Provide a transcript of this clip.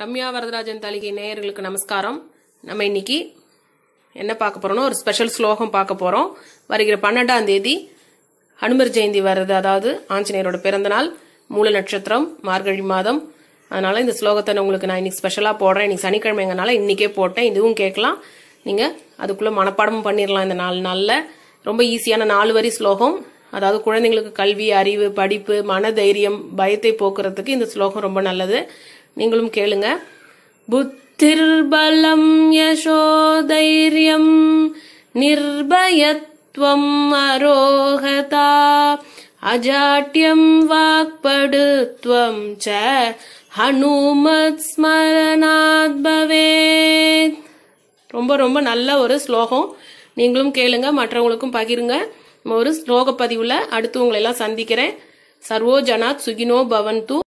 ரம்யா வரதராஜன் தாலிகை நேயர்களுக்கு நமஸ்காரம் நம்ம இன்னைக்கு என்ன பார்க்க போறோம்னா ஒரு ஸ்பெஷல் ஸ்லோகம் பார்க்க போறோம் வருகிற பன்னெண்டாம் தேதி ஹனுமர் ஜெயந்தி வருது அதாவது ஆஞ்சநேயரோட பிறந்த நாள் மூல நட்சத்திரம் மார்கழி மாதம் அதனால இந்த ஸ்லோகத்தை உங்களுக்கு நான் இன்னைக்கு ஸ்பெஷலாக போடுறேன் இன்னைக்கு சனிக்கிழமைங்கனால இன்னைக்கே போட்டேன் இதுவும் கேட்கலாம் நீங்க அதுக்குள்ள மனப்பாடமும் பண்ணிடலாம் இந்த நாலு நாளில் ரொம்ப ஈஸியான நாலு வரி ஸ்லோகம் அதாவது குழந்தைங்களுக்கு கல்வி அறிவு படிப்பு மன தைரியம் பயத்தை போக்குறதுக்கு இந்த ஸ்லோகம் ரொம்ப நல்லது நீங்களும் கேளுங்க புத்திர்பலம் யசோதைரியம் நிர்பயத்வம் அரோகதா அஜாட்யம் வாக்படுத்வம் ச ஹனுமத் ஸ்மரணாத் பவேத் ரொம்ப ரொம்ப நல்ல ஒரு ஸ்லோகம் நீங்களும் கேளுங்க மற்றவங்களுக்கும் பகிருங்க ஒரு ஸ்லோக பதிவுல அடுத்து உங்களை எல்லாம் சந்திக்கிறேன் சர்வோ ஜனாத் சுகினோ பவன் தூ